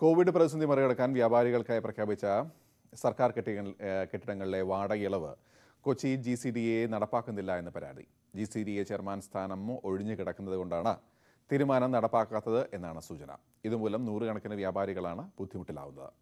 Covid പ്രതിസന്ധി മറികടക്കാൻ വ്യാപാരികൾക്കായി പ്രഖ്യാപിച്ച സർക്കാർ കെട്ടിടങ്ങൾ കെട്ടിടങ്ങളിലെ വാടക ഇളവ് Kochi G C D A നടപ്പാക്കുന്നില്ല എന്ന പരാതി G C D A chairman സ്ഥാനം ഒഴിഞ്ഞു കിടക്കുന്നത് കൊണ്ടാണ് തീരുമാനം നടപ്പാക്കാത്തത് എന്നാണ് സൂചന ഇതുമൂലം നൂറുകണക്കിന് വ്യാപാരികളാണ് ബുദ്ധിമുട്ടിലാവുന്നത്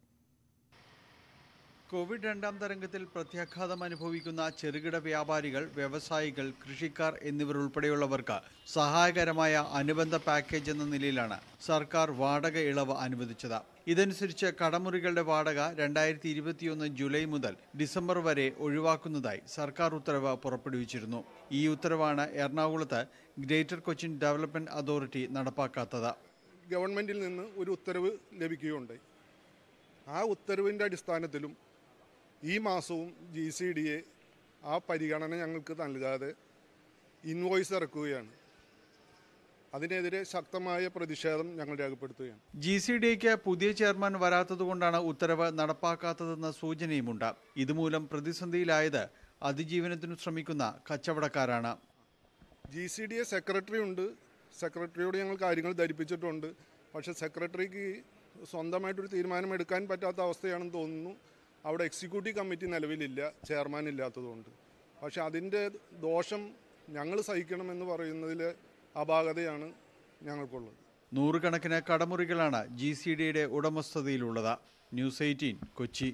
കോവിഡ് രണ്ടാം തരംഗത്തിൽ പ്രത്യാഘാതം അനുഭവിക്കുന്ന ചെറുകിട വ്യാപാരികൾ വ്യവസായികൾ കൃഷിക്കാർ എന്നിവരുൾപ്പെടെയുള്ളവർക്ക് സഹായകരമായ അനുബന്ധ പാക്കേജ് എന്ന നിലയിലാണ് സർക്കാർ വാടക ഇളവ് അനുവദിച്ചത് ഇതനുസരിച്ച് കടമുറികളുടെ വാടക രണ്ടായിരത്തി ഇരുപത്തിയൊന്ന് ജൂലൈ മുതൽ ഡിസംബർ വരെ ഒഴിവാക്കുന്നതായി സർക്കാർ ഉത്തരവ് പുറപ്പെടുവിച്ചിരുന്നു ഈ ഉത്തരവാണ് എറണാകുളത്ത് ഗ്രേറ്റർ കൊച്ചിൻ ഡെവലപ്മെന്റ് അതോറിറ്റി നടപ്പാക്കാത്തത് ഗവൺമെന്റിൽ നിന്ന് ഒരു ഉത്തരവ് ലഭിക്കുകയുണ്ടായി ആ ഉത്തരവിൻ്റെ അടിസ്ഥാനത്തിലും ഈ മാസവും ജി സി ഡി എ ആ പരിഗണന ഞങ്ങൾക്ക് നൽകാതെ ഇൻവോയ്സ് ഇറക്കുകയാണ് അതിനെതിരെ ശക്തമായ പ്രതിഷേധം ഞങ്ങൾ രേഖപ്പെടുത്തുകയാണ് ജി സി ഡിക്ക് പുതിയ ചെയർമാൻ വരാത്തതുകൊണ്ടാണ് ഉത്തരവ് നടപ്പാക്കാത്തതെന്ന സൂചനയുമുണ്ട് ഇതുമൂലം പ്രതിസന്ധിയിലായത് അതിജീവനത്തിനു ശ്രമിക്കുന്ന കച്ചവടക്കാരാണ് G C D A secretary ഉണ്ട് സെക്രട്ടറിയോട് ഞങ്ങൾ കാര്യങ്ങൾ ധരിപ്പിച്ചിട്ടുണ്ട് പക്ഷേ സെക്രട്ടറിക്ക് സ്വന്തമായിട്ടൊരു തീരുമാനമെടുക്കാൻ പറ്റാത്ത അവസ്ഥയാണെന്ന് തോന്നുന്നു അവിടെ എക്സിക്യൂട്ടീവ് കമ്മിറ്റി നിലവിലില്ല ചെയർമാൻ ഇല്ലാത്തതുകൊണ്ട് പക്ഷെ അതിൻ്റെ ദോഷം ഞങ്ങൾ സഹിക്കണമെന്ന് പറയുന്നതിൽ അപാകതയാണ് ഞങ്ങൾക്കുള്ളത് നൂറുകണക്കിന് കടമുറികളാണ് ജി സി ഡിയുടെ ഉടമസ്ഥതയിലുള്ളത് ന്യൂസ് എയ്റ്റീൻ കൊച്ചി